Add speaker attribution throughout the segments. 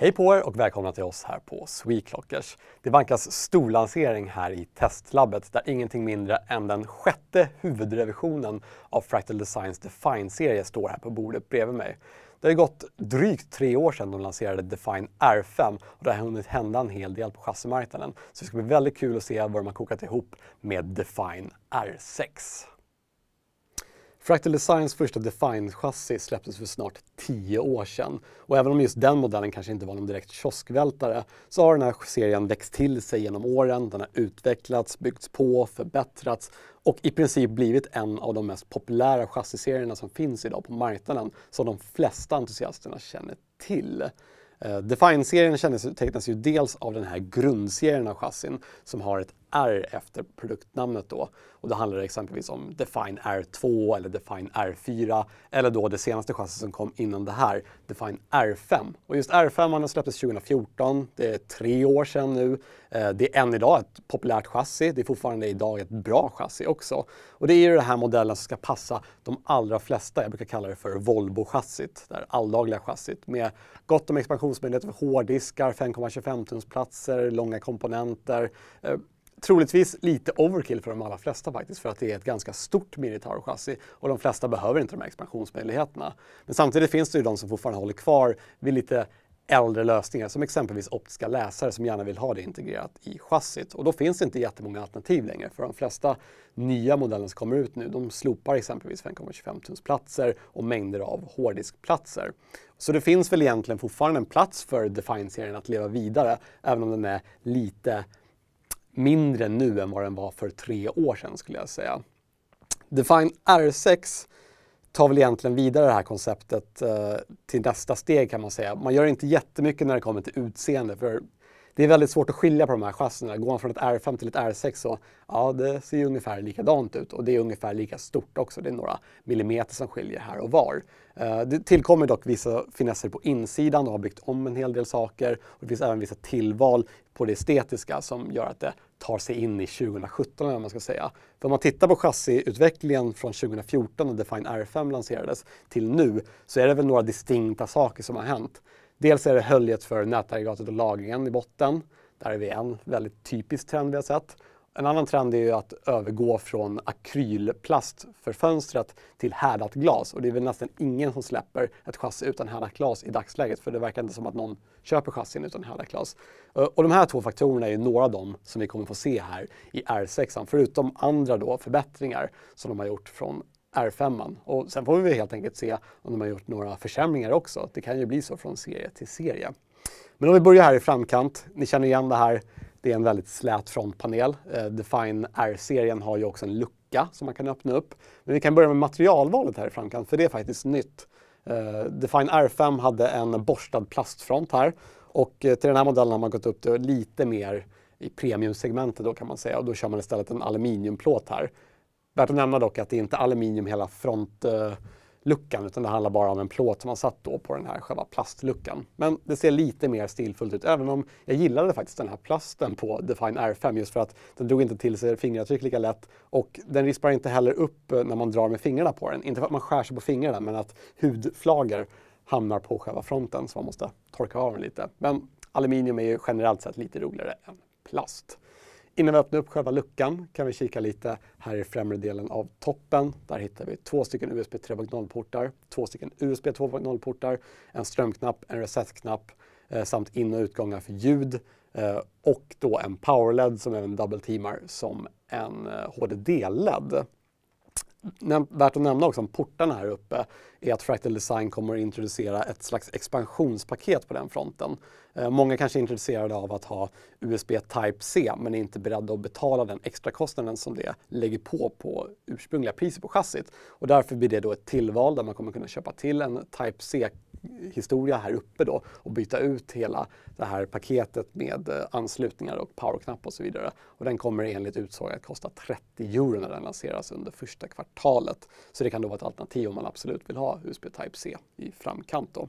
Speaker 1: Hej på er och välkomna till oss här på Sweclockers. Det vankas storlansering här i testlabbet där ingenting mindre än den sjätte huvudrevisionen av Fractal Designs Define-serie står här på bordet bredvid mig. Det har gått drygt tre år sedan de lanserade Define R5 och det har hunnit hända en hel del på chassimarknaden. Så det ska bli väldigt kul att se vad de har kokat ihop med Define R6. Fractal Designs första Define-chassi släpptes för snart 10 år sedan. Och även om just den modellen kanske inte var någon direkt kioskvältare så har den här serien växt till sig genom åren. Den har utvecklats, byggts på, förbättrats och i princip blivit en av de mest populära chassiserierna som finns idag på marknaden som de flesta entusiasterna känner till. Eh, Define-serien kännetecknas ju dels av den här grundserien av chassin som har ett R efter produktnamnet då. Och då handlar det exempelvis om Define R2 eller Define R4 eller då det senaste chassit som kom innan det här, Define R5. Och just R5 släpptes 2014, det är tre år sedan nu. Eh, det är än idag ett populärt chassi, det är fortfarande idag ett bra chassi också. Och det är ju den här modellen som ska passa de allra flesta, jag brukar kalla det för Volvo-chassit, det här alldagliga chassit med gott om expansionsmöjligheter för hårddiskar, 5,25 tumsplatser, långa komponenter eh, troligtvis lite overkill för de allra flesta faktiskt för att det är ett ganska stort minitarchassi och de flesta behöver inte de här expansionsmöjligheterna. Men samtidigt finns det ju de som fortfarande håller kvar vid lite äldre lösningar som exempelvis optiska läsare som gärna vill ha det integrerat i chassit. Och då finns det inte jättemånga alternativ längre för de flesta nya modeller som kommer ut nu de slopar exempelvis 5,25 tums platser och mängder av hårddiskplatser. Så det finns väl egentligen fortfarande en plats för Define-serien att leva vidare även om den är lite mindre nu än vad den var för tre år sedan skulle jag säga. Define R6 tar väl egentligen vidare det här konceptet eh, till nästa steg kan man säga. Man gör inte jättemycket när det kommer till utseende för det är väldigt svårt att skilja på de här chassierna. Går man från ett R5 till ett R6 så ja, det ser ungefär likadant ut och det är ungefär lika stort också. Det är några millimeter som skiljer här och var. Eh, det tillkommer dock vissa finesser på insidan och har byggt om en hel del saker. Och det finns även vissa tillval på det estetiska som gör att det tar sig in i 2017 eller man ska säga. För om man tittar på chassiutvecklingen från 2014 när Define R5 lanserades till nu så är det väl några distinkta saker som har hänt. Dels är det höljet för nätaggregatet och lagringen i botten. Där är vi en väldigt typisk trend vi har sett. En annan trend är ju att övergå från akrylplast för fönstret till härdat glas. Och det är väl nästan ingen som släpper ett chassi utan härdat glas i dagsläget. För det verkar inte som att någon köper chassin utan härdat glas. Eh, och de här två faktorerna är några av dem som vi kommer få se här i R6. Förutom andra då förbättringar som de har gjort från R5. Och sen får vi helt enkelt se om de har gjort några försämringar också. Det kan ju bli så från serie till serie. Men om vi börjar här i framkant. Ni känner igen det här. Det är en väldigt slät frontpanel. Eh, Define R-serien har ju också en lucka som man kan öppna upp. Men vi kan börja med materialvalet här i framkant, för det är faktiskt nytt. Eh, Define R5 hade en borstad plastfront här och eh, till den här modellen har man gått upp till lite mer i premiumsegmentet då kan man säga och då kör man istället en aluminiumplåt här Värt att nämna dock att det är inte aluminium hela frontluckan utan det handlar bara om en plåt som man satt då på den här själva plastluckan. Men det ser lite mer stilfullt ut även om jag gillade faktiskt den här plasten på Define R5 just för att den drog inte till sig fingeravtryck lika lätt och den rispar inte heller upp eh, när man drar med fingrarna på den. Inte för att man skär sig på fingrarna men att hudflagor hamnar på själva fronten så man måste torka av den lite. Men aluminium är ju generellt sett lite roligare än plast. Innan vi öppnar upp själva luckan kan vi kika lite här i främre delen av toppen. Där hittar vi två stycken USB 3.0-portar, två stycken USB 2.0-portar, en strömknapp, en resetknapp eh, samt in och utgångar för ljud eh, och då en powerled som även double-teamar som en eh, HDD-led. Värt att nämna också om portarna här uppe är att Fractal Design kommer att introducera ett slags expansionspaket på den fronten. Eh, många kanske är intresserade av att ha USB Type-C men är inte beredda att betala den extra kostnaden som det lägger på på ursprungliga priset på chassit. Och därför blir det då ett tillval där man kommer kunna köpa till en Type-C historia här uppe då och byta ut hela det här paketet med eh, anslutningar och powerknapp och så vidare. Och den kommer enligt utsaga att kosta 30 euro när den lanseras under första kvartalet. Så det kan då vara ett alternativ om man absolut vill ha USB Type-C i framkant. Då.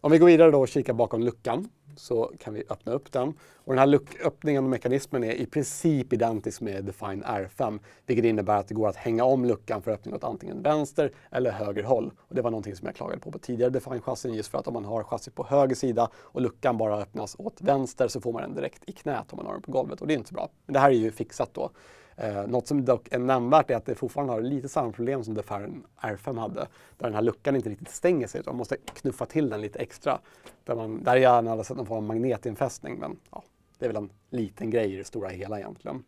Speaker 1: Om vi går vidare då och kikar bakom luckan så kan vi öppna upp den. Och den här lucköppningen och mekanismen är i princip identisk med Define R5, vilket innebär att det går att hänga om luckan för öppning åt antingen vänster eller höger håll. Och det var någonting som jag klagade på på tidigare Define-chassin just för att om man har chassit på höger sida och luckan bara öppnas åt vänster så får man den direkt i knät om man har den på golvet och det är inte bra. Men det här är ju fixat då. Eh, något som dock är nämnvärt är att det fortfarande har lite samma problem som Defern R5 hade. Där den här luckan inte riktigt stänger sig utan man måste knuffa till den lite extra. Där, man, där jag gärna hade sett någon form av magnetinfästning men ja, det är väl en liten grej i det stora hela egentligen.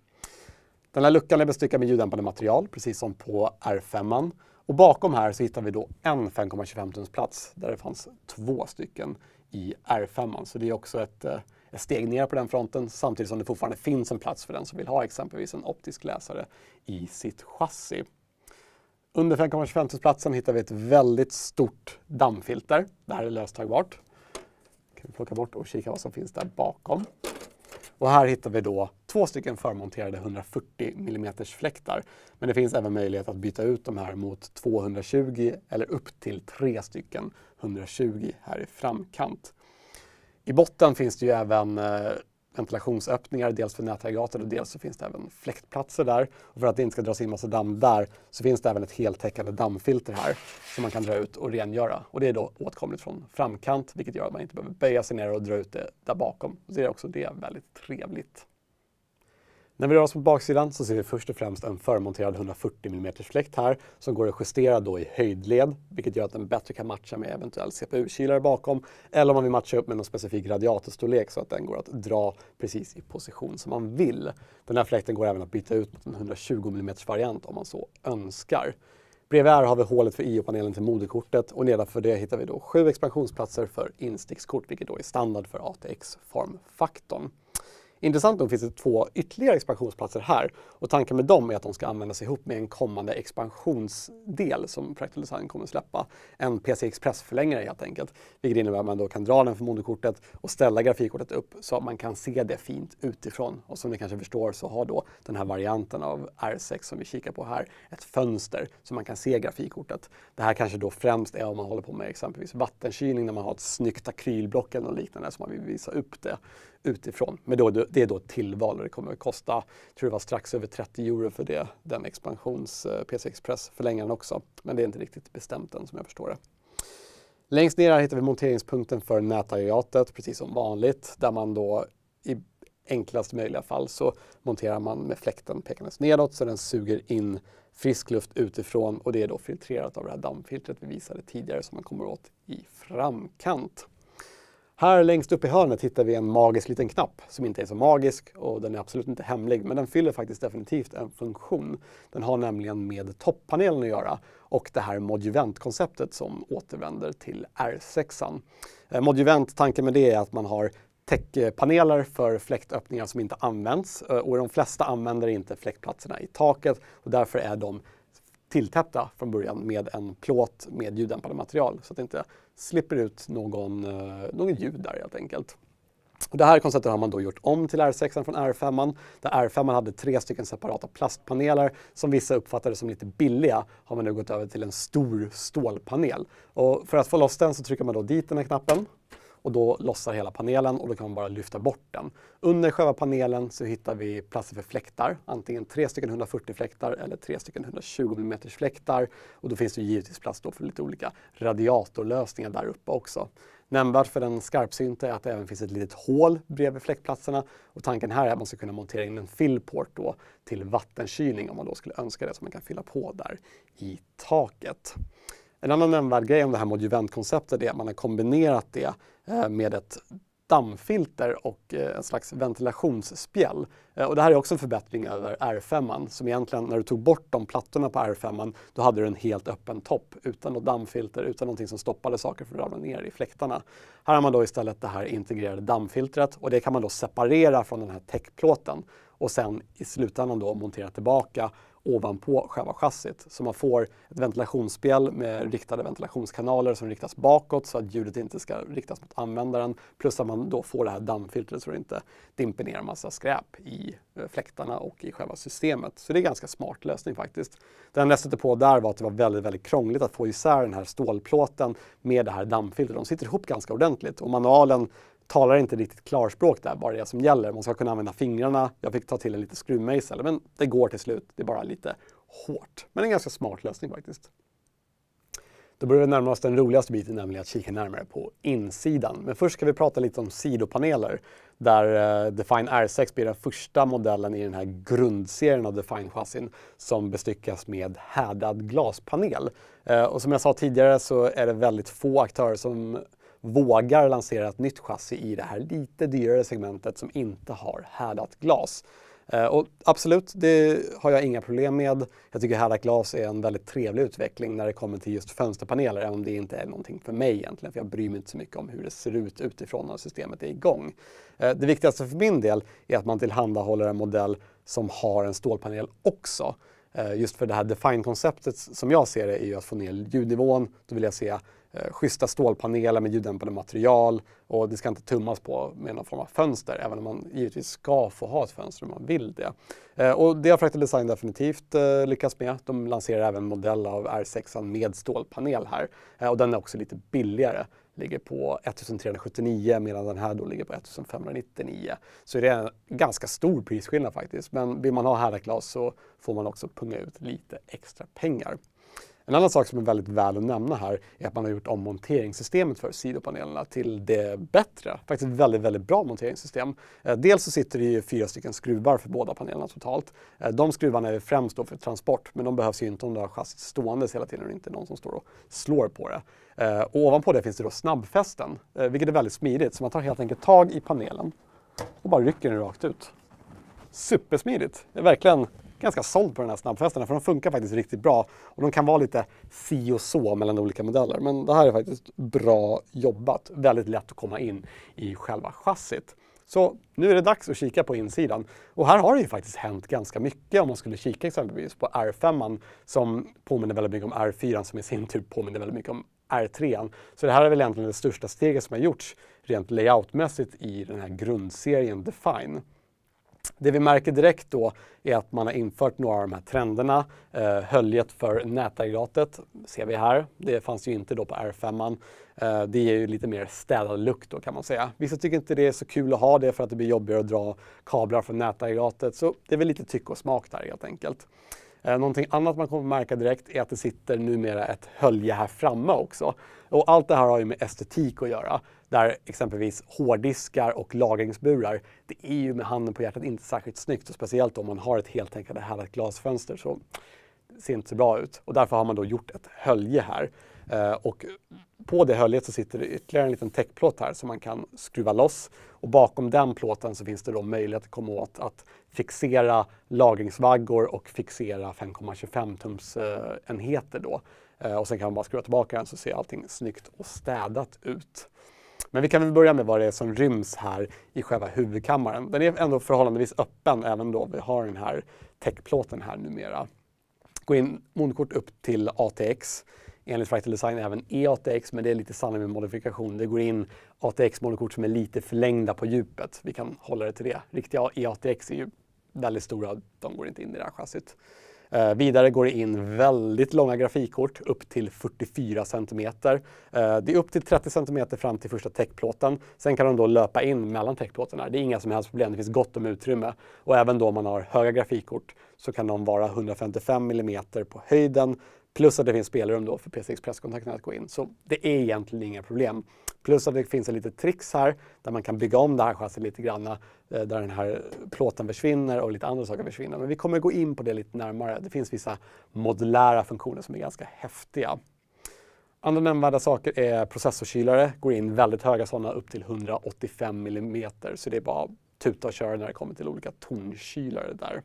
Speaker 1: Den här luckan är bestyckad med ljuddämpande material precis som på R5. Och bakom här så hittar vi då en 5,25 tums plats där det fanns två stycken i R5. Så det är också ett eh, steg ner på den fronten samtidigt som det fortfarande finns en plats för den som vill ha exempelvis en optisk läsare i sitt chassi. Under 5,25-platsen hittar vi ett väldigt stort dammfilter. Det här är löstagbart. Kan vi plocka bort och kika vad som finns där bakom. Och här hittar vi då två stycken förmonterade 140 mm fläktar. Men det finns även möjlighet att byta ut de här mot 220 eller upp till tre stycken 120 här i framkant. I botten finns det ju även eh, ventilationsöppningar, dels för nätaggregatet och dels så finns det även fläktplatser där. Och för att det inte ska dras in massa damm där så finns det även ett heltäckande dammfilter här som man kan dra ut och rengöra. Och det är då åtkomligt från framkant vilket gör att man inte behöver böja sig ner och dra ut det där bakom. Så det är också det väldigt trevligt. När vi rör oss på baksidan så ser vi först och främst en förmonterad 140 mm fläkt här som går att justera då i höjdled, vilket gör att den bättre kan matcha med eventuell CPU-kylare bakom eller om man vill matcha upp med någon specifik radiatorstorlek så att den går att dra precis i position som man vill. Den här fläkten går även att byta ut mot en 120 mm variant om man så önskar. Bredvid här har vi hålet för IO-panelen till moderkortet och nedanför det hittar vi då sju expansionsplatser för instickskort, vilket då är standard för ATX-formfaktorn. Intressant nog finns det två ytterligare expansionsplatser här och tanken med dem är att de ska användas ihop med en kommande expansionsdel som Fractal Design kommer släppa. En PC Express-förlängare helt enkelt, vilket innebär att man då kan dra den från moderkortet och ställa grafikkortet upp så att man kan se det fint utifrån. Och som ni kanske förstår så har då den här varianten av R6 som vi kikar på här ett fönster så man kan se grafikkortet. Det här kanske då främst är om man håller på med exempelvis vattenkylning när man har ett snyggt akrylblock eller något liknande så man vill visa upp det utifrån. Men då, det är då tillval och det kommer att kosta, jag tror det var strax över 30 euro för det, den expansions eh, PC Express förlängaren också. Men det är inte riktigt bestämt än som jag förstår det. Längst ner här hittar vi monteringspunkten för nätaggregatet, precis som vanligt, där man då i enklast möjliga fall så monterar man med fläkten pekandes nedåt så den suger in frisk luft utifrån och det är då filtrerat av det här dammfiltret vi visade tidigare som man kommer åt i framkant. Här längst upp i hörnet hittar vi en magisk liten knapp som inte är så magisk och den är absolut inte hemlig, men den fyller faktiskt definitivt en funktion. Den har nämligen med topppanelen att göra och det här modjuvent-konceptet som återvänder till R6. Eh, modjuvent, tanken med det är att man har täckpaneler för fläktöppningar som inte används eh, och de flesta använder inte fläktplatserna i taket och därför är de tilltäppta från början med en plåt med ljuddämpande material så att inte slipper ut någon, eh, någon ljud där helt enkelt. det här konceptet har man då gjort om till R6 från R5. Där R5 hade tre stycken separata plastpaneler som vissa uppfattade som lite billiga har man nu gått över till en stor stålpanel. Och för att få loss den så trycker man då dit den här knappen och då lossar hela panelen och då kan man bara lyfta bort den. Under själva panelen så hittar vi platser för fläktar, antingen tre stycken 140 fläktar eller tre stycken 120 mm fläktar och då finns det givetvis plats då för lite olika radiatorlösningar där uppe också. Nämnvärt för den skarpsynta är att det även finns ett litet hål bredvid fläktplatserna och tanken här är att man ska kunna montera in en fillport då till vattenkylning om man då skulle önska det, så man kan fylla på där i taket. En annan nämnvärd grej om det här modjuventkonceptet är att man har kombinerat det Eh, med ett dammfilter och eh, en slags ventilationsspjäll. Eh, och det här är också en förbättring över R5, som egentligen när du tog bort de plattorna på R5, då hade du en helt öppen topp utan något dammfilter, utan någonting som stoppade saker från att ramla ner i fläktarna. Här har man då istället det här integrerade dammfiltret och det kan man då separera från den här täckplåten och sen i slutändan då montera tillbaka ovanpå själva chassit. Så man får ett ventilationsspel med riktade ventilationskanaler som riktas bakåt så att ljudet inte ska riktas mot användaren. Plus att man då får det här dammfiltret så det inte dimper ner en massa skräp i eh, fläktarna och i själva systemet. Så det är en ganska smart lösning faktiskt. Det Den jag stötte på där var att det var väldigt, väldigt krångligt att få isär den här stålplåten med det här dammfiltret. De sitter ihop ganska ordentligt och manualen talar inte riktigt klarspråk där bara det som gäller. Man ska kunna använda fingrarna. Jag fick ta till en lite skruvmejsel, men det går till slut. Det är bara lite hårt. Men en ganska smart lösning faktiskt. Då börjar vi närma oss den roligaste biten, nämligen att kika närmare på insidan. Men först ska vi prata lite om sidopaneler där eh, Define R6 blir den första modellen i den här grundserien av Define-chassin som bestyckas med härdad glaspanel. Eh, och som jag sa tidigare så är det väldigt få aktörer som vågar lansera ett nytt chassi i det här lite dyrare segmentet som inte har härdat glas. Eh, och absolut, det har jag inga problem med. Jag tycker härdat glas är en väldigt trevlig utveckling när det kommer till just fönsterpaneler, även om det inte är någonting för mig egentligen, för jag bryr mig inte så mycket om hur det ser ut utifrån när systemet är igång. Eh, det viktigaste för min del är att man tillhandahåller en modell som har en stålpanel också. Eh, just för det här define-konceptet som jag ser det är ju att få ner ljudnivån. Då vill jag se eh, schyssta stålpaneler med ljuddämpande material och det ska inte tummas på med någon form av fönster, även om man givetvis ska få ha ett fönster om man vill det. Eh, och det har Fractal Design definitivt eh, lyckats med. De lanserar även en modell av R6 med stålpanel här eh, och den är också lite billigare ligger på 1379 medan den här då ligger på 1599. Så det är en ganska stor prisskillnad faktiskt. Men vill man ha härdarglas så får man också punga ut lite extra pengar. En annan sak som är väldigt väl att nämna här är att man har gjort om monteringssystemet för sidopanelerna till det bättre. Faktiskt ett väldigt, väldigt bra monteringssystem. Eh, dels så sitter det ju fyra stycken skruvar för båda panelerna totalt. Eh, de skruvarna är främst då för transport, men de behövs ju inte om du har chassit ståendes hela tiden och det inte är någon som står och slår på det. Eh, och ovanpå det finns det då snabbfästen, vilket är väldigt smidigt. Så man tar helt enkelt tag i panelen och bara rycker den rakt ut. Supersmidigt! Det är verkligen ganska såld på den här snabbfästarna för de funkar faktiskt riktigt bra. Och de kan vara lite si och så mellan olika modeller. Men det här är faktiskt bra jobbat. Väldigt lätt att komma in i själva chassit. Så nu är det dags att kika på insidan. Och här har det ju faktiskt hänt ganska mycket om man skulle kika exempelvis på R5 som påminner väldigt mycket om R4 som i sin tur påminner väldigt mycket om R3. Så det här är väl egentligen det största steget som har gjorts rent layoutmässigt i den här grundserien Define. Det vi märker direkt då är att man har infört några av de här trenderna. Eh, höljet för nätaggregatet ser vi här. Det fanns ju inte då på R5. Eh, det ger ju lite mer städad lukt då kan man säga. Vissa tycker inte det är så kul att ha det för att det blir jobbigare att dra kablar från nätaggregatet. Så det är väl lite tyck och smak där helt enkelt. Eh, någonting annat man kommer att märka direkt är att det sitter numera ett hölje här framme också. Och allt det här har ju med estetik att göra. Där exempelvis hårddiskar och lagringsburar, det är ju med handen på hjärtat inte särskilt snyggt. Och speciellt om man har ett heltäckande härligt glasfönster så det ser inte så bra ut. Och därför har man då gjort ett hölje här. Eh, och på det höljet så sitter det ytterligare en liten täckplåt här som man kan skruva loss. Och bakom den plåten så finns det då möjlighet att komma åt att fixera lagringsvaggor och fixera 5,25 tums eh, enheter då. Eh, och sen kan man bara skruva tillbaka den så ser allting snyggt och städat ut. Men vi kan väl börja med vad det är som ryms här i själva huvudkammaren. Den är ändå förhållandevis öppen även då vi har den här täckplåten här numera. Gå in monokort upp till ATX enligt Fractal Design även E-ATX, men det är lite sannare med modifikation. Det går in ATX-monokort som är lite förlängda på djupet. Vi kan hålla det till det. Riktiga E-ATX är ju väldigt stora, de går inte in i det här chassit. Eh, vidare går det in väldigt långa grafikkort, upp till 44 cm. Eh, det är upp till 30 cm fram till första täckplåten. Sen kan de då löpa in mellan täckplåtarna. Det är inga som helst problem, det finns gott om utrymme. Och även då man har höga grafikkort så kan de vara 155 mm på höjden Plus att det finns spelrum då för PCX presskontakten att gå in. Så det är egentligen inga problem. Plus att det finns lite tricks här där man kan bygga om det här chassit lite grann. Eh, där den här plåten försvinner och lite andra saker försvinner. Men vi kommer gå in på det lite närmare. Det finns vissa modulära funktioner som är ganska häftiga. Andra nämnvärda saker är processorkylare. Går in väldigt höga sådana upp till 185 mm. Så det är bara tuta och köra när det kommer till olika tonkylare där.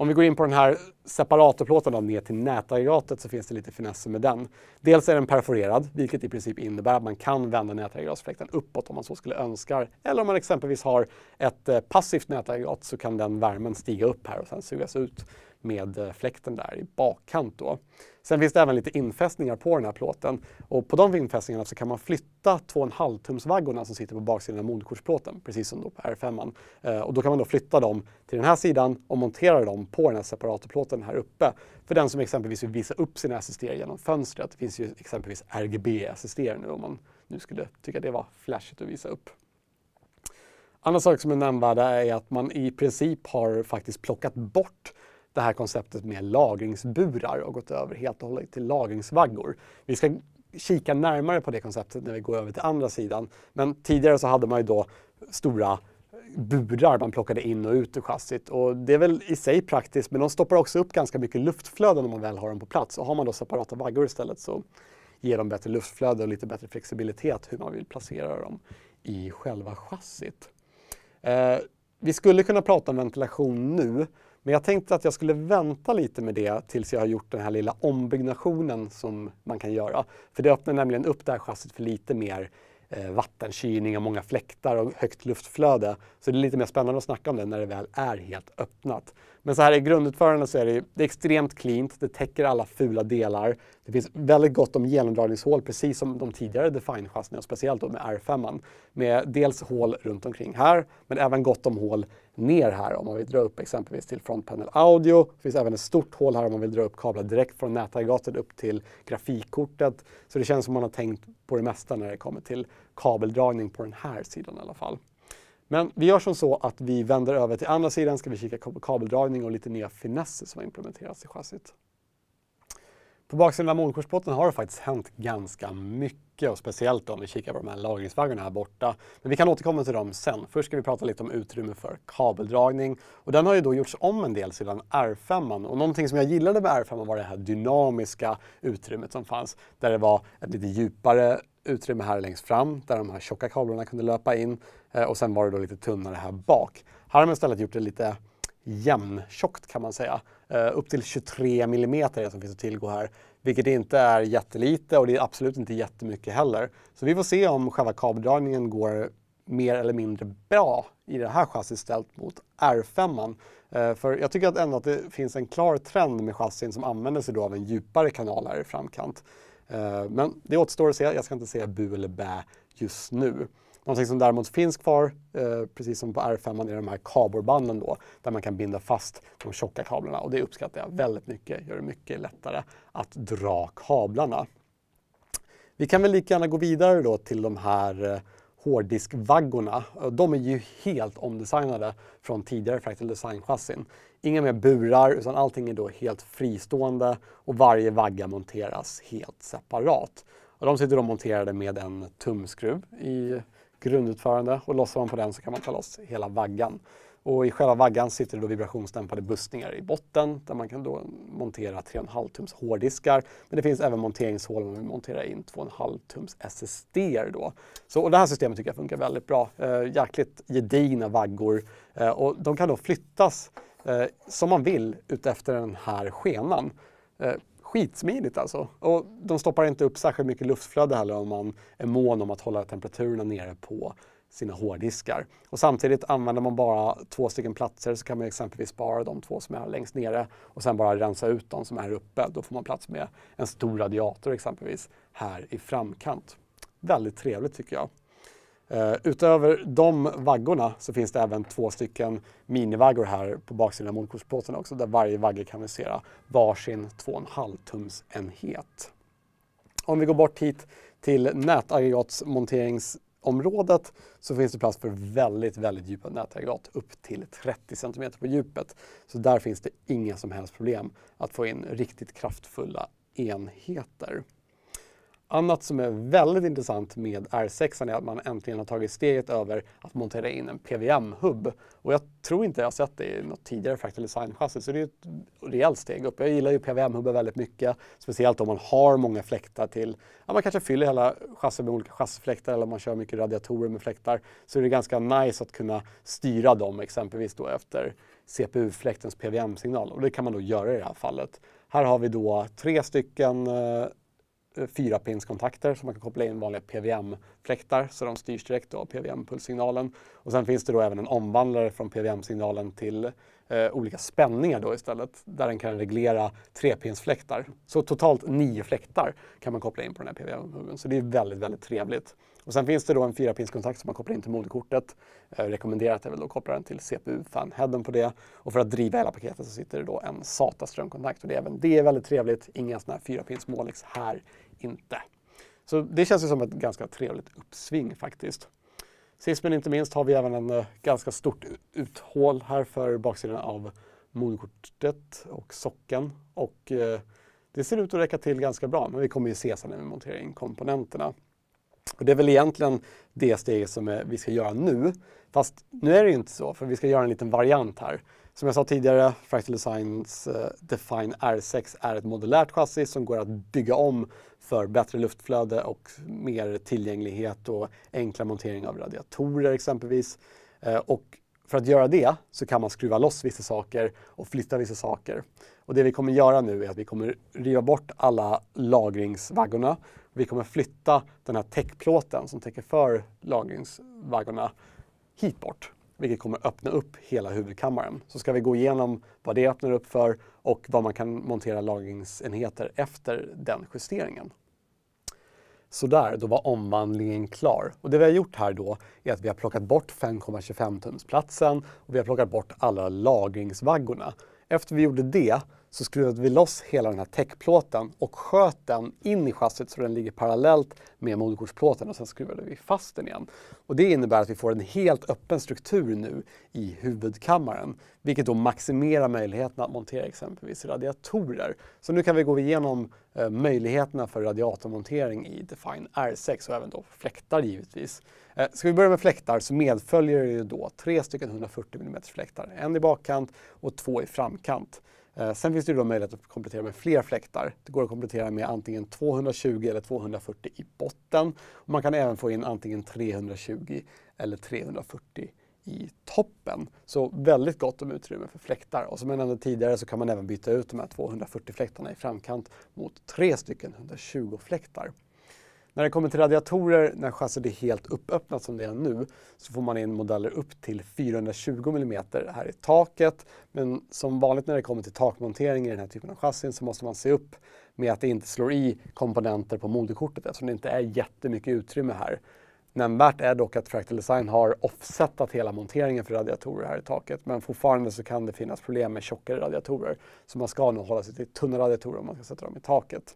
Speaker 1: Om vi går in på den här separatorplåten ner till nätaggregatet så finns det lite finesser med den. Dels är den perforerad, vilket i princip innebär att man kan vända nätaggregatfläkten uppåt om man så skulle önska. Eller om man exempelvis har ett eh, passivt nätaggregat så kan den värmen stiga upp här och sen sugas ut med eh, fläkten där i bakkant. Då. Sen finns det även lite infästningar på den här plåten och på de infästningarna så kan man flytta 2,5 tums vaggorna som sitter på baksidan av moderkortsplåten, precis som då på R5. Eh, och då kan man då flytta dem till den här sidan och montera dem på den här separatorplåten här uppe. För den som exempelvis vill visa upp sina SSD genom fönstret, det finns ju exempelvis RGB-SSD nu om man nu skulle tycka det var flashigt att visa upp. Andra saker som är nämnvärda är att man i princip har faktiskt plockat bort det här konceptet med lagringsburar och gått över helt och hållet till lagringsvaggor. Vi ska kika närmare på det konceptet när vi går över till andra sidan. Men tidigare så hade man ju då stora burar man plockade in och ut ur chassit och det är väl i sig praktiskt men de stoppar också upp ganska mycket luftflöden om man väl har dem på plats och har man då separata vaggor istället så ger de bättre luftflöde och lite bättre flexibilitet hur man vill placera dem i själva chassit. Eh, vi skulle kunna prata om ventilation nu men jag tänkte att jag skulle vänta lite med det tills jag har gjort den här lilla ombyggnationen som man kan göra. För det öppnar nämligen upp det här chassit för lite mer eh, vattenkylning och många fläktar och högt luftflöde. Så det är lite mer spännande att snacka om det när det väl är helt öppnat. Men så här i grundutförande så är det, det är extremt cleant, det täcker alla fula delar. Det finns väldigt gott om genomdragningshål, precis som de tidigare Define-chassina, speciellt då med R5. Med dels hål runt omkring här, men även gott om hål ner här om man vill dra upp exempelvis till Front Panel Audio. Det finns även ett stort hål här om man vill dra upp kablar direkt från nätaggregatet upp till grafikkortet. Så det känns som man har tänkt på det mesta när det kommer till kabeldragning på den här sidan i alla fall. Men vi gör som så att vi vänder över till andra sidan ska vi kika på kabeldragning och lite nya finesser som har implementerats i chassit. På baksidan av moderkortspotten har det faktiskt hänt ganska mycket och speciellt om vi kikar på de här lagringsvaggorna här borta. Men vi kan återkomma till dem sen. Först ska vi prata lite om utrymme för kabeldragning och den har ju då gjorts om en del sedan R5 och någonting som jag gillade med R5 var det här dynamiska utrymmet som fanns där det var ett lite djupare utrymme här längst fram där de här tjocka kablarna kunde löpa in eh, och sen var det då lite tunnare här bak. Här har man istället gjort det lite jämntjockt kan man säga Eh, upp till 23 millimeter som finns att tillgå här, vilket inte är jättelite och det är absolut inte jättemycket heller. Så vi får se om själva kabeldragningen går mer eller mindre bra i det här chassit ställt mot R5. Eh, för jag tycker att ändå att det finns en klar trend med chassin som använder sig då av en djupare kanal här i framkant. Eh, men det återstår att se, jag ska inte säga bu eller bä just nu. Någonting som däremot finns kvar, eh, precis som på R5, är de här kaborbanden då, där man kan binda fast de tjocka kablarna och det uppskattar jag väldigt mycket, gör det mycket lättare att dra kablarna. Vi kan väl lika gärna gå vidare då till de här eh, hårddiskvaggorna. Eh, de är ju helt omdesignade från tidigare Fractal Design-chassin. Inga mer burar, utan allting är då helt fristående och varje vagga monteras helt separat. Och de sitter då monterade med en tumskruv i grundutförande och lossar man på den så kan man ta loss hela vaggan. Och i själva vaggan sitter det då vibrationsdämpade bussningar i botten där man kan då montera 3,5 tums hårddiskar. Men det finns även monteringshål om man vill montera in 2,5 tums SSD. Då. Så, och det här systemet tycker jag funkar väldigt bra. Eh, jäkligt gedigna vaggor eh, och de kan då flyttas eh, som man vill utefter den här skenan. Eh, skitsmidigt alltså. Och de stoppar inte upp särskilt mycket luftflöde heller om man är mån om att hålla temperaturerna nere på sina hårddiskar. Och samtidigt använder man bara två stycken platser så kan man exempelvis spara de två som är längst nere och sen bara rensa ut de som är uppe. Då får man plats med en stor radiator exempelvis här i framkant. Väldigt trevligt tycker jag. Eh, utöver de vaggorna så finns det även två stycken minivaggor här på baksidan av monkortsplåten också där varje vagga kan visera varsin 2,5 tums enhet. Om vi går bort hit till nätaggregatsmonteringsområdet så finns det plats för väldigt, väldigt djupa nätaggregat upp till 30 cm på djupet. Så där finns det inga som helst problem att få in riktigt kraftfulla enheter. Annat som är väldigt intressant med R6 är att man äntligen har tagit steget över att montera in en PVM hubb Och jag tror inte jag sett det i något tidigare Fractal Design-chassi, så det är ett rejält steg upp. Jag gillar ju pvm hubbar väldigt mycket, speciellt om man har många fläktar till, ja man kanske fyller hela chassin med olika chassifläktar eller om man kör mycket radiatorer med fläktar, så är det ganska nice att kunna styra dem exempelvis då efter CPU-fläktens PVM signal Och det kan man då göra i det här fallet. Här har vi då tre stycken eh, Eh, fyra pinskontakter som man kan koppla in vanliga PWM-fläktar så de styrs direkt av PWM-pulssignalen. Och sen finns det då även en omvandlare från PWM-signalen till eh, olika spänningar då istället där den kan reglera trepinsfläktar. Så totalt nio fläktar kan man koppla in på den här PWM-hubben. Så det är väldigt, väldigt trevligt. Och sen finns det då en pinskontakt som man kopplar in till moderkortet. Jag eh, rekommenderar att jag vill då koppla den till CPU-fanheaden på det. Och för att driva hela paketet så sitter det då en SATA-strömkontakt. Och det, även det är väldigt trevligt. Inga sådana här 4-pins Molex här inte. Så det känns ju som ett ganska trevligt uppsving faktiskt. Sist men inte minst har vi även en eh, ganska stort uthål här för baksidan av moderkortet och socken. Och eh, det ser ut att räcka till ganska bra, men vi kommer ju se sen när vi monterar in komponenterna. Och det är väl egentligen det steget som vi ska göra nu. Fast nu är det inte så, för vi ska göra en liten variant här. Som jag sa tidigare, Fractal Designs eh, Define R6 är ett modulärt chassi som går att bygga om för bättre luftflöde och mer tillgänglighet och enklare montering av radiatorer exempelvis. Eh, och för att göra det så kan man skruva loss vissa saker och flytta vissa saker. Och det vi kommer göra nu är att vi kommer riva bort alla lagringsvaggorna vi kommer flytta den här täckplåten som täcker för lagringsvaggorna hit bort, vilket kommer öppna upp hela huvudkammaren. Så ska vi gå igenom vad det öppnar upp för och vad man kan montera lagringsenheter efter den justeringen. Så där, då var omvandlingen klar. Och det vi har gjort här då är att vi har plockat bort 5,25 tumsplatsen och vi har plockat bort alla lagringsvaggorna. Efter vi gjorde det så skruvade vi loss hela den här täckplåten och sköt den in i chassit så den ligger parallellt med moderkortsplåten och sen skruvade vi fast den igen. Och det innebär att vi får en helt öppen struktur nu i huvudkammaren, vilket då maximerar möjligheten att montera exempelvis radiatorer. Så nu kan vi gå igenom eh, möjligheterna för radiatormontering i Define R6 och även då fläktar givetvis. Eh, ska vi börja med fläktar så medföljer det då tre stycken 140 mm fläktar, en i bakkant och två i framkant. Eh, sen finns det då möjlighet att komplettera med fler fläktar. Det går att komplettera med antingen 220 eller 240 i botten. Och man kan även få in antingen 320 eller 340 i toppen. Så väldigt gott om utrymme för fläktar. Och som jag nämnde tidigare så kan man även byta ut de här 240 fläktarna i framkant mot tre stycken 120 fläktar. När det kommer till radiatorer, när chassit är helt uppöppnat som det är nu, så får man in modeller upp till 420 mm här i taket. Men som vanligt när det kommer till takmontering i den här typen av chassin så måste man se upp med att det inte slår i komponenter på moderkortet eftersom det inte är jättemycket utrymme här. Nämnvärt är dock att Fractal Design har offsetat hela monteringen för radiatorer här i taket. Men fortfarande så kan det finnas problem med tjockare radiatorer. Så man ska nog hålla sig till tunna radiatorer om man ska sätta dem i taket.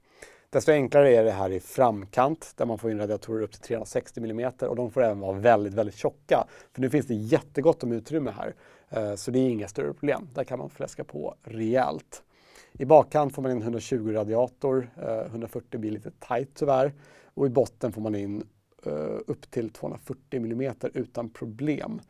Speaker 1: Desto enklare är det här i framkant där man får in radiatorer upp till 360 mm och de får även vara väldigt, väldigt tjocka. För nu finns det jättegott om utrymme här. Eh, så det är inga större problem. Där kan man fläska på rejält. I bakkant får man in 120 radiator, 140 eh, blir lite tight tyvärr. Och i botten får man in Eh, upp till 240 mm utan problem.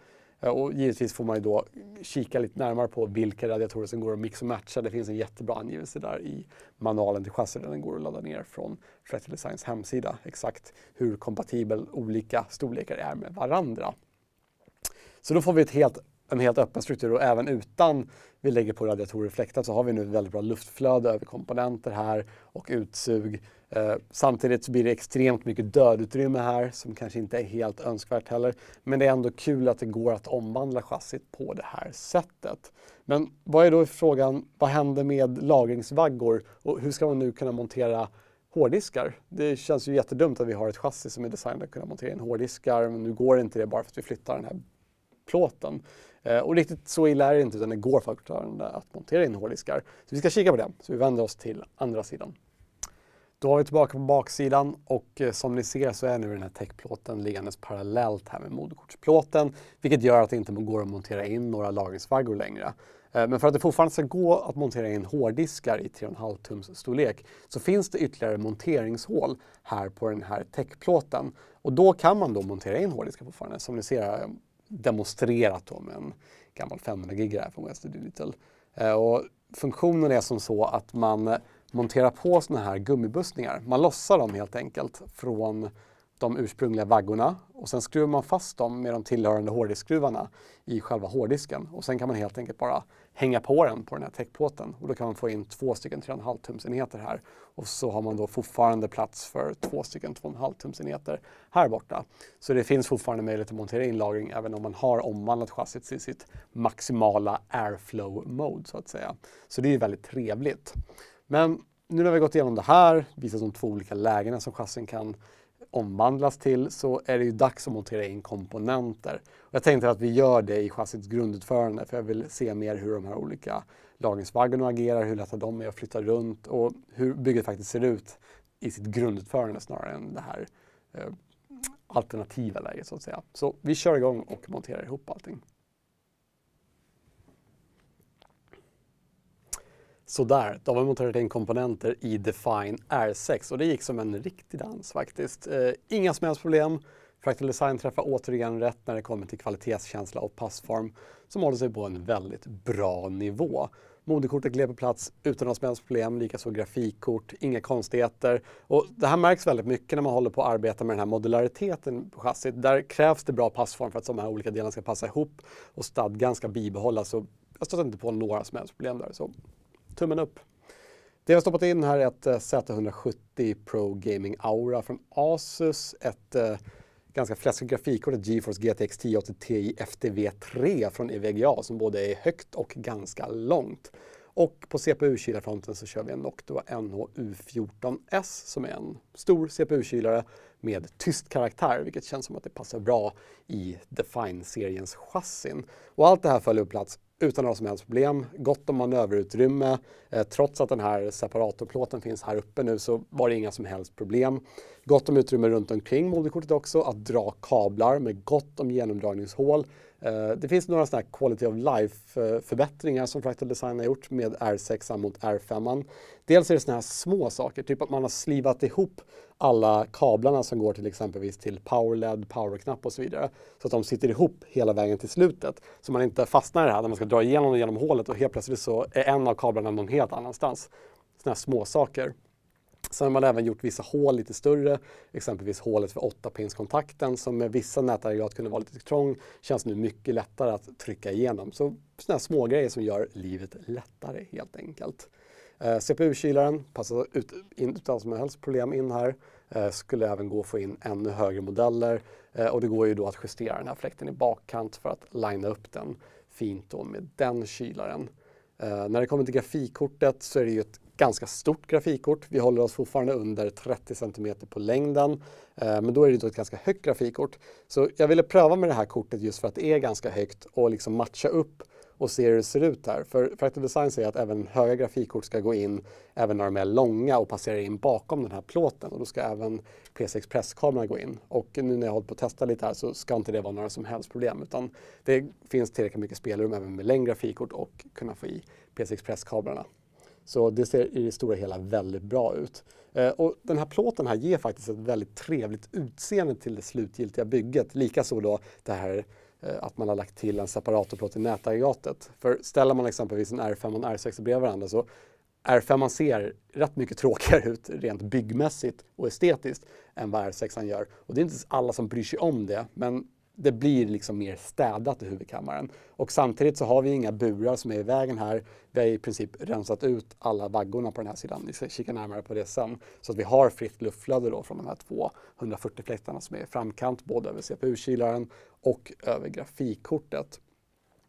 Speaker 1: Eh, och givetvis får man ju då kika lite närmare på vilka radiatorer som går att mix och matcha. Det finns en jättebra angivelse där i manualen till chassit. Den går att ladda ner från Fretty Designs hemsida. Exakt hur kompatibel olika storlekar är med varandra. Så då får vi ett helt en helt öppen struktur och även utan vi lägger på radiatorer och fläktar så har vi nu väldigt bra luftflöde över komponenter här och utsug. Eh, samtidigt så blir det extremt mycket dödutrymme här som kanske inte är helt önskvärt heller. Men det är ändå kul att det går att omvandla chassit på det här sättet. Men vad är då frågan, vad händer med lagringsvaggor och hur ska man nu kunna montera hårddiskar. Det känns ju jättedumt att vi har ett chassi som är designat att kunna montera in hårddiskar, men nu går inte det bara för att vi flyttar den här plåten. Eh, och riktigt så illa är det inte utan det går fortfarande att montera in hårddiskar. Så vi ska kika på det. Så vi vänder oss till andra sidan. Då har vi tillbaka på baksidan och eh, som ni ser så är nu den här täckplåten liggandes parallellt här med moderkortsplåten, vilket gör att det inte går att montera in några lagringsvaggor längre. Eh, men för att det fortfarande ska gå att montera in hårddiskar i 3,5 tums storlek så finns det ytterligare monteringshål här på den här täckplåten. Och då kan man då montera in hårddiskar fortfarande. Som ni ser demonstrerat då med en gammal 500 gig här från Western Digital. Eh, och funktionen är som så att man monterar på såna här gummibussningar. Man lossar dem helt enkelt från de ursprungliga vaggorna och sen skruvar man fast dem med de tillhörande hårddiskskruvarna i själva hårddisken och sen kan man helt enkelt bara hänga på den på den här täckplåten och då kan man få in två stycken 3,5 tumsenheter här och så har man då fortfarande plats för två stycken 2,5 tumsenheter här borta. Så det finns fortfarande möjlighet att montera in lagring även om man har omvandlat chassit till sitt maximala airflow mode så att säga. Så det är ju väldigt trevligt. Men nu när vi gått igenom det här, visat de två olika lägena som chassin kan omvandlas till så är det ju dags att montera in komponenter. Och jag tänkte att vi gör det i chassits grundutförande för jag vill se mer hur de här olika lagringsvaggorna agerar, hur lätta de är att flytta runt och hur bygget faktiskt ser ut i sitt grundutförande snarare än det här eh, alternativa läget så att säga. Så vi kör igång och monterar ihop allting. Sådär, då har vi monterat in komponenter i Define R6 och det gick som en riktig dans faktiskt. Eh, inga som helst problem. Fractal Design träffar återigen rätt när det kommer till kvalitetskänsla och passform som håller sig på en väldigt bra nivå. Moderkortet gled på plats utan några som helst problem, likaså grafikkort, inga konstigheter. Och det här märks väldigt mycket när man håller på att arbeta med den här modulariteten på chassit. Där krävs det bra passform för att de här olika delarna ska passa ihop och stadgan ska bibehållas. Så jag stöter inte på några som helst problem där. Så tummen upp. Det jag har stoppat in här är ett eh, Z170 Pro Gaming Aura från Asus. Ett eh, ganska fläskigt grafikkort, ett GeForce GTX 1080 Ti FTV3 från EVGA som både är högt och ganska långt. Och på CPU-kylarfronten så kör vi en Noctua NHU14S som är en stor CPU-kylare med tyst karaktär, vilket känns som att det passar bra i Define-seriens chassin. Och allt det här följer upp plats utan några som helst problem. Gott om manöverutrymme. Eh, trots att den här separatorplåten finns här uppe nu så var det inga som helst problem. Gott om utrymme runt omkring moderkortet också att dra kablar med gott om genomdragningshål Eh, det finns några sådana quality of life-förbättringar eh, som Fractal Design har gjort med R6 mot R5. Dels är det sådana här små saker, typ att man har slivat ihop alla kablarna som går till exempelvis till powerled, powerknapp och så vidare. Så att de sitter ihop hela vägen till slutet. Så man inte fastnar i det här när man ska dra igenom genom hålet och helt plötsligt så är en av kablarna någon helt annanstans. Sådana här små saker. Sen har man även gjort vissa hål lite större, exempelvis hålet för 8-pinskontakten som med vissa nätaggregat kunde vara lite trång, känns nu mycket lättare att trycka igenom. Så sådana små grejer som gör livet lättare helt enkelt. Eh, CPU-kylaren passar ut, in, utan som helst problem in här. Eh, skulle även gå att få in ännu högre modeller eh, och det går ju då att justera den här fläkten i bakkant för att linea upp den fint då med den kylaren. Eh, när det kommer till grafikkortet så är det ju ett ganska stort grafikkort. Vi håller oss fortfarande under 30 cm på längden, eh, men då är det ett ganska högt grafikkort. Så jag ville pröva med det här kortet just för att det är ganska högt och liksom matcha upp och se hur det ser ut här. För Fractal Design säger att även höga grafikkort ska gå in även när de är långa och passerar in bakom den här plåten och då ska även PC Express-kameran gå in. Och nu när jag håller på att testa lite här så ska inte det vara några som helst problem utan det finns tillräckligt mycket spelrum även med längre grafikkort och kunna få i PC Express-kamerorna. Så det ser i det stora hela väldigt bra ut. Eh, och den här plåten här ger faktiskt ett väldigt trevligt utseende till det slutgiltiga bygget. Likaså då det här eh, att man har lagt till en separatorplåt i nätaggregatet. För ställer man exempelvis en R5 och en R6 bredvid varandra så R5 ser rätt mycket tråkigare ut rent byggmässigt och estetiskt än vad R6 gör. Och det är inte alla som bryr sig om det, men det blir liksom mer städat i huvudkammaren. Och samtidigt så har vi inga burar som är i vägen här. Vi har i princip rensat ut alla vaggorna på den här sidan. Vi ska kika närmare på det sen. Så att vi har fritt luftflöde då från de här två 140 fläktarna som är i framkant, både över CPU-kylaren och över grafikkortet.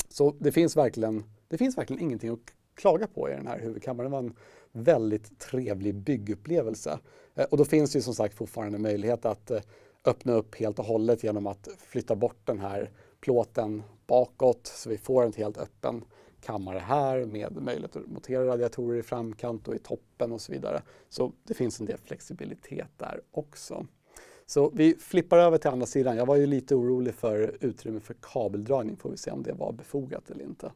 Speaker 1: Så det finns verkligen, det finns verkligen ingenting att klaga på i den här huvudkammaren. Det var en väldigt trevlig byggupplevelse. Eh, och då finns det ju som sagt fortfarande möjlighet att eh, öppna upp helt och hållet genom att flytta bort den här plåten bakåt så vi får en helt öppen kammare här med möjlighet att montera radiatorer i framkant och i toppen och så vidare. Så det finns en del flexibilitet där också. Så vi flippar över till andra sidan. Jag var ju lite orolig för utrymme för kabeldragning. Får vi se om det var befogat eller inte.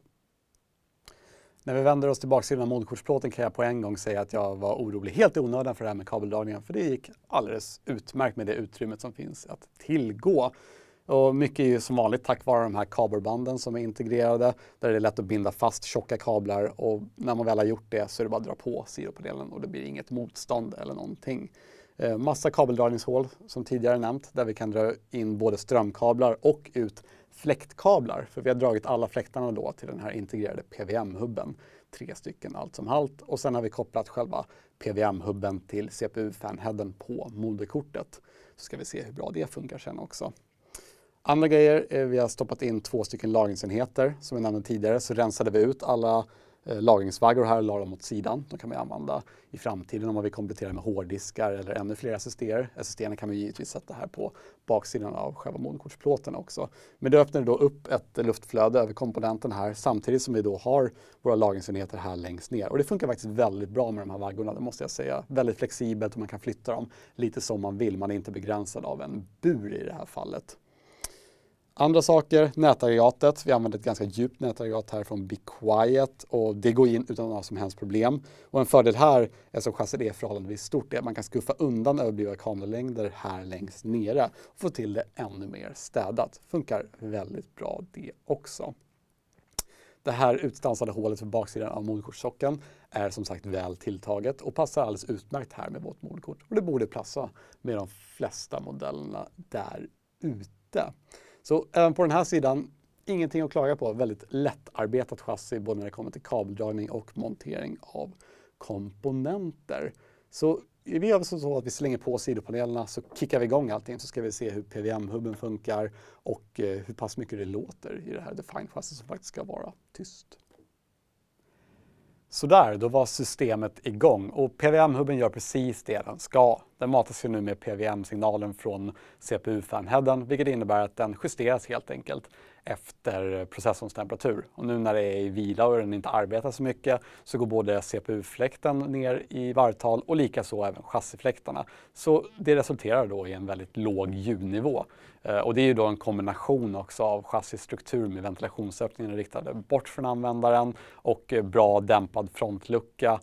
Speaker 1: När vi vänder oss tillbaka till den här moderkortsplåten kan jag på en gång säga att jag var orolig helt i onödan för det här med kabeldragningen, för det gick alldeles utmärkt med det utrymmet som finns att tillgå. Och mycket är ju som vanligt tack vare de här kabelbanden som är integrerade, där det är lätt att binda fast tjocka kablar och när man väl har gjort det så är det bara att dra på sidopanelen och det blir inget motstånd eller någonting. Eh, massa kabeldragningshål som tidigare nämnt, där vi kan dra in både strömkablar och ut fläktkablar, för vi har dragit alla fläktarna då till den här integrerade PWM-hubben, tre stycken allt som allt. Och sen har vi kopplat själva PWM-hubben till CPU-fanheaden på moderkortet. Så ska vi se hur bra det funkar sen också. Andra grejer, vi har stoppat in två stycken lagringsenheter. Som jag nämnde tidigare så rensade vi ut alla Eh, lagringsvaggor här och la dem åt sidan. De kan man använda i framtiden om man vill komplettera med hårddiskar eller ännu fler SSDer. SSDerna kan man givetvis sätta här på baksidan av själva moderkortsplåten också. Men det öppnar då upp ett luftflöde över komponenten här samtidigt som vi då har våra lagringsenheter här längst ner. Och det funkar faktiskt väldigt bra med de här vaggorna, det måste jag säga. Väldigt flexibelt och man kan flytta dem lite som man vill. Man är inte begränsad av en bur i det här fallet. Andra saker, nätaggregatet. Vi använder ett ganska djupt nätaggregat här från Be Quiet och det går in utan några som helst problem. Och en fördel här, eftersom chassit är förhållandevis stort, är att man kan skuffa undan överblivna kameralängder här längst nere och få till det ännu mer städat. Funkar väldigt bra det också. Det här utstansade hålet för baksidan av moderkortssocken är som sagt väl tilltaget och passar alldeles utmärkt här med vårt moderkort. Och det borde passa med de flesta modellerna där ute. Så även på den här sidan, ingenting att klaga på. Väldigt lättarbetat chassi både när det kommer till kabeldragning och montering av komponenter. Så vi gör så att vi slänger på sidopanelerna så kickar vi igång allting så ska vi se hur PWM-hubben funkar och eh, hur pass mycket det låter i det här Define-chassit som faktiskt ska vara tyst. Så där, då var systemet igång och PWM-hubben gör precis det den ska. Den matas ju nu med PWM-signalen från CPU-fanheaden vilket innebär att den justeras helt enkelt efter processorns temperatur. Och nu när det är i vila och den inte arbetar så mycket så går både CPU-fläkten ner i varvtal och likaså även chassifläktarna. Så det resulterar då i en väldigt låg ljudnivå. Eh, och det är ju då en kombination också av chassistruktur med ventilationsöppningar riktade bort från användaren och eh, bra dämpad frontlucka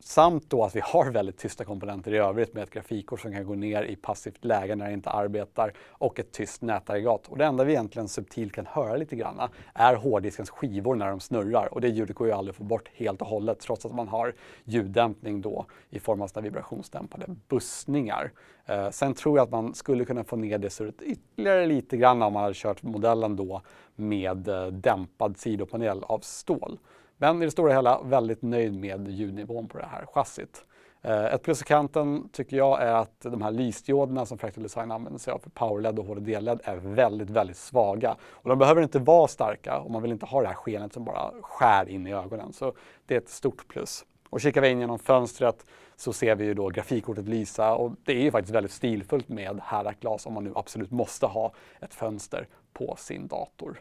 Speaker 1: Samt då att vi har väldigt tysta komponenter i övrigt med ett grafikkort som kan gå ner i passivt läge när det inte arbetar och ett tyst nätaggregat. Och det enda vi egentligen subtilt kan höra lite grann är hårddiskens skivor när de snurrar och det ljudet går ju aldrig att få bort helt och hållet trots att man har ljuddämpning då i form av vibrationsdämpade bussningar. Eh, sen tror jag att man skulle kunna få ner det surret ytterligare lite grann om man hade kört modellen då med eh, dämpad sidopanel av stål. Men i det stora hela väldigt nöjd med ljudnivån på det här chassit. Eh, ett plus i kanten tycker jag är att de här lysdioderna som Fractal Design använder sig av för powerled och HDD-led är väldigt, väldigt svaga. Och de behöver inte vara starka och man vill inte ha det här skenet som bara skär in i ögonen. Så det är ett stort plus. Och kikar vi in genom fönstret så ser vi ju då grafikkortet lysa och det är ju faktiskt väldigt stilfullt med Herak-glas om man nu absolut måste ha ett fönster på sin dator.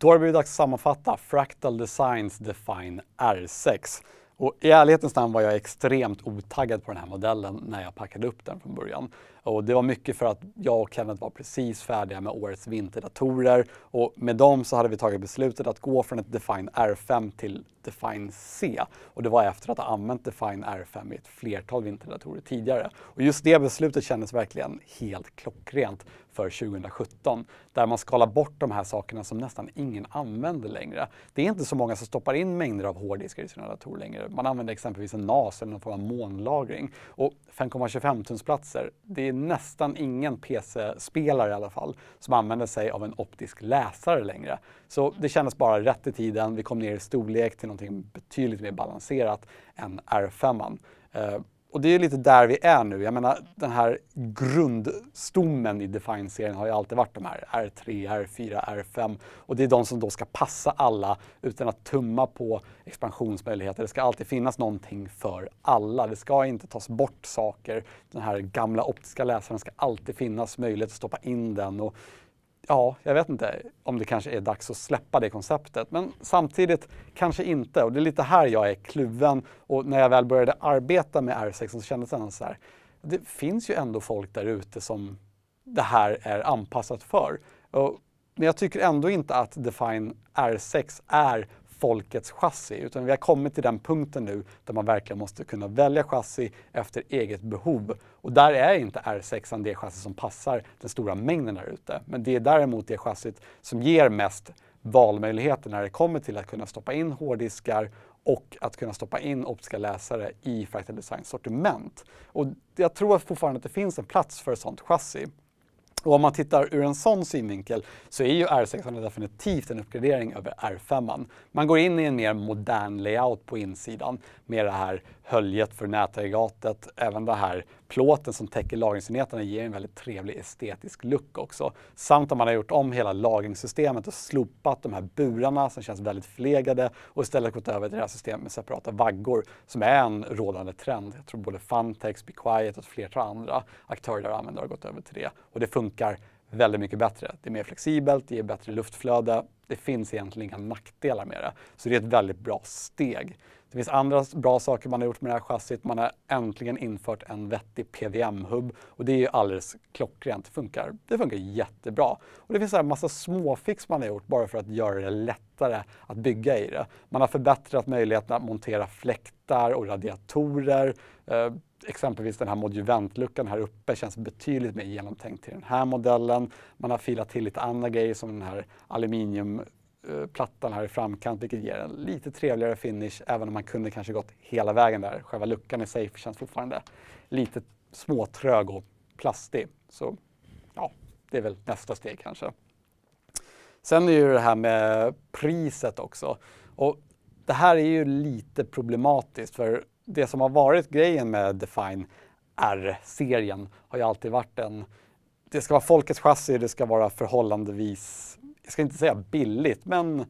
Speaker 1: Då har det blivit dags att sammanfatta Fractal Designs Define R6. Och I ärlighetens namn var jag extremt otaggad på den här modellen när jag packade upp den från början. Och det var mycket för att jag och Kenneth var precis färdiga med årets vinterdatorer och med dem så hade vi tagit beslutet att gå från ett Define R5 till Define C. Och det var efter att ha använt Define R5 i ett flertal vinterdatorer tidigare. Och just det beslutet kändes verkligen helt klockrent för 2017 där man skalar bort de här sakerna som nästan ingen använder längre. Det är inte så många som stoppar in mängder av hårddiskar i sina datorer längre. Man använder exempelvis en NAS eller någon form av molnlagring. Och 5,25 tumsplatser, det är nästan ingen PC-spelare i alla fall som använder sig av en optisk läsare längre. Så det kändes bara rätt i tiden. Vi kom ner i storlek till någonting betydligt mer balanserat än R5. -man. Och det är lite där vi är nu. Jag menar den här grundstommen i Define-serien har ju alltid varit de här R3, R4, R5 och det är de som då ska passa alla utan att tumma på expansionsmöjligheter. Det ska alltid finnas någonting för alla. Det ska inte tas bort saker. Den här gamla optiska läsaren ska alltid finnas möjlighet att stoppa in den och ja, jag vet inte om det kanske är dags att släppa det konceptet, men samtidigt kanske inte. Och det är lite här jag är kluven och när jag väl började arbeta med R6 så kändes det ändå så här. Det finns ju ändå folk där ute som det här är anpassat för. Och, men jag tycker ändå inte att Define R6 är folkets chassi, utan vi har kommit till den punkten nu där man verkligen måste kunna välja chassi efter eget behov. Och där är inte R6 det chassi som passar den stora mängden där ute. Men det är däremot det chassit som ger mest valmöjligheter när det kommer till att kunna stoppa in hårddiskar och att kunna stoppa in optiska läsare i Fractal Designs sortiment. Och jag tror fortfarande att det finns en plats för ett sådant chassi. Och om man tittar ur en sån synvinkel så är ju R6 definitivt en uppgradering över R5. Man går in i en mer modern layout på insidan med det här höljet för nätaggregatet. Även den här plåten som täcker lagringsenheterna ger en väldigt trevlig estetisk look också. Samt att man har gjort om hela lagringssystemet och slopat de här burarna som känns väldigt förlegade och istället gått över till det här systemet med separata vaggor som är en rådande trend. Jag tror både Funtex, Be Quiet och ett flertal andra aktörer där använder har gått över till det och det funkar väldigt mycket bättre. Det är mer flexibelt, det ger bättre luftflöde. Det finns egentligen inga nackdelar med det, så det är ett väldigt bra steg. Det finns andra bra saker man har gjort med det här chassit. Man har äntligen infört en vettig PWM-hub och det är ju alldeles klockrent. Det funkar, det funkar jättebra. Och det finns en massa småfix man har gjort bara för att göra det lättare att bygga i det. Man har förbättrat möjligheten att montera fläktar och radiatorer. Eh, exempelvis den här moduventluckan här uppe känns betydligt mer genomtänkt till den här modellen. Man har filat till lite andra grejer som den här aluminium Eh, plattan här i framkant vilket ger en lite trevligare finish även om man kunde kanske gått hela vägen där. Själva luckan i sig känns fortfarande lite småtrög och plastig. Så ja, det är väl nästa steg kanske. Sen är ju det här med priset också. Och det här är ju lite problematiskt för det som har varit grejen med Define R-serien har ju alltid varit en det ska vara folkets chassi, det ska vara förhållandevis jag ska inte säga billigt, men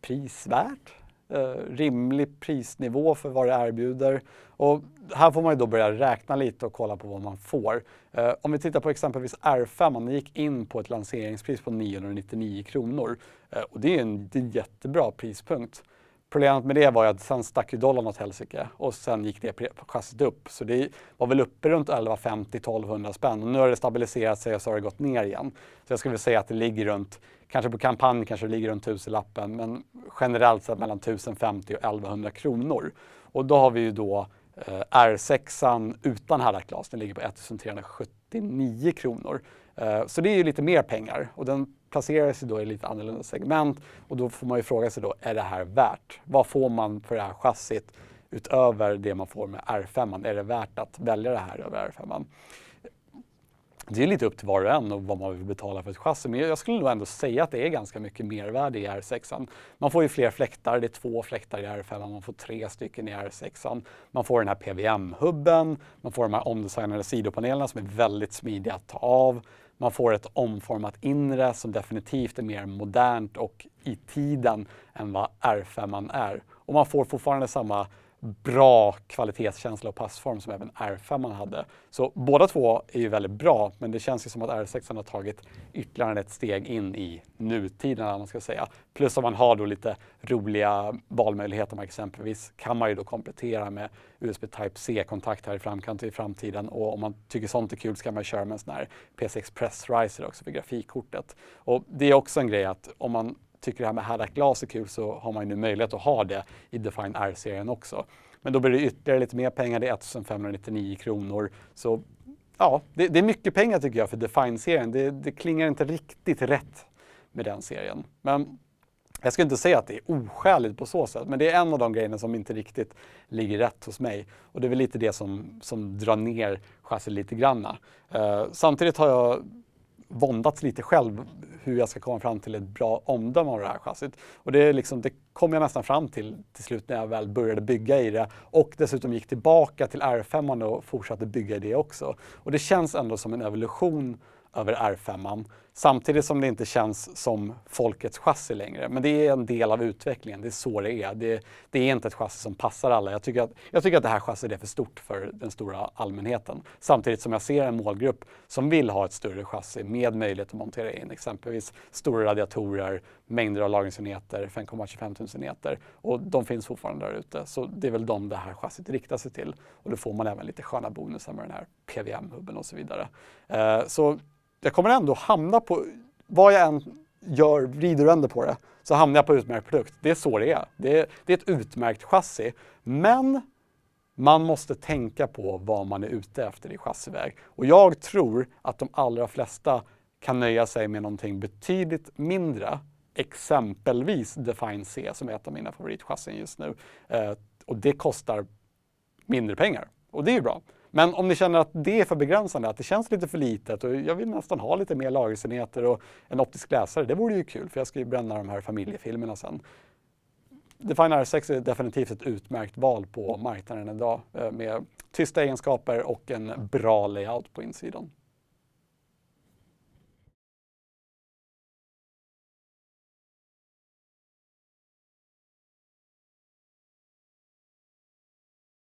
Speaker 1: prisvärt. Eh, rimlig prisnivå för vad det erbjuder. Och här får man ju då börja räkna lite och kolla på vad man får. Eh, om vi tittar på exempelvis R5, man gick in på ett lanseringspris på 999 kronor. Eh, och det är en det är jättebra prispunkt. Problemet med det var ju att sen stack ju dollarn åt helsike och sen gick det chassit upp. Så det var väl uppe runt 1150-1200 spänn. Och nu har det stabiliserat sig och så har det gått ner igen. Så jag skulle säga att det ligger runt Kanske på kampanj kanske det ligger runt tusenlappen men generellt sett mellan 1050 och 1100 kronor. Och då har vi ju då eh, R6 an utan härdakglas, den ligger på 1379 kronor. Eh, så det är ju lite mer pengar och den placeras ju då i lite annorlunda segment och då får man ju fråga sig då, är det här värt? Vad får man för det här chassit utöver det man får med R5? an Är det värt att välja det här över R5? an det är lite upp till var och en och vad man vill betala för ett chassi. Men jag skulle nog ändå säga att det är ganska mycket mervärde i R6. Man får ju fler fläktar, det är två fläktar i R5, man får tre stycken i R6. Man får den här PWM hubben man får de här omdesignade sidopanelerna som är väldigt smidiga att ta av. Man får ett omformat inre som definitivt är mer modernt och i tiden än vad R5 är. Och man får fortfarande samma bra kvalitetskänsla och passform som även R5 hade. Så båda två är ju väldigt bra, men det känns ju som att R6 har tagit ytterligare ett steg in i nutiden, man ska säga. Plus att man har då lite roliga valmöjligheter. exempelvis kan man ju då komplettera med USB Type-C-kontakt här i framkant i framtiden och om man tycker sånt är kul så kan man köra med en sån här PC Express Riser också för grafikkortet. Och det är också en grej att om man tycker det här med Haddock glas är kul så har man ju nu möjlighet att ha det i Define R-serien också. Men då blir det ytterligare lite mer pengar, det är 1599 kronor. Så ja, det, det är mycket pengar tycker jag för Define-serien. Det, det klingar inte riktigt rätt med den serien. Men jag ska inte säga att det är oskäligt på så sätt, men det är en av de grejerna som inte riktigt ligger rätt hos mig. Och det är väl lite det som, som drar ner chassit lite granna. Eh, samtidigt har jag våndats lite själv hur jag ska komma fram till ett bra omdöme av det här chassit. Och det, liksom, det kom jag nästan fram till till slut när jag väl började bygga i det och dessutom gick tillbaka till R5 och fortsatte bygga i det också. Och det känns ändå som en evolution över R5. Samtidigt som det inte känns som folkets chassi längre. Men det är en del av utvecklingen, det är så det är. Det, det är inte ett chassi som passar alla. Jag tycker, att, jag tycker att det här chassit är för stort för den stora allmänheten. Samtidigt som jag ser en målgrupp som vill ha ett större chassi med möjlighet att montera in exempelvis stora radiatorer, mängder av lagringsenheter, 5,25 tusen enheter. Och de finns fortfarande där ute. Så det är väl de det här chassit riktar sig till. Och då får man även lite sköna bonusar med den här PVM-hubben och så vidare. Eh, så jag kommer ändå hamna på, vad jag än gör, vrider och vänder på det, så hamnar jag på utmärkt produkt. Det är så det är. Det är, det är ett utmärkt chassi. Men man måste tänka på vad man är ute efter i chassiväg. Och jag tror att de allra flesta kan nöja sig med någonting betydligt mindre. Exempelvis Define C som är ett av mina favoritchassin just nu. Eh, och det kostar mindre pengar. Och det är ju bra. Men om ni känner att det är för begränsande, att det känns lite för litet och jag vill nästan ha lite mer lagringsenheter och en optisk läsare, det vore ju kul för jag ska ju bränna de här familjefilmerna sen. Define R6 är definitivt ett utmärkt val på marknaden idag eh, med tysta egenskaper och en bra layout på insidan.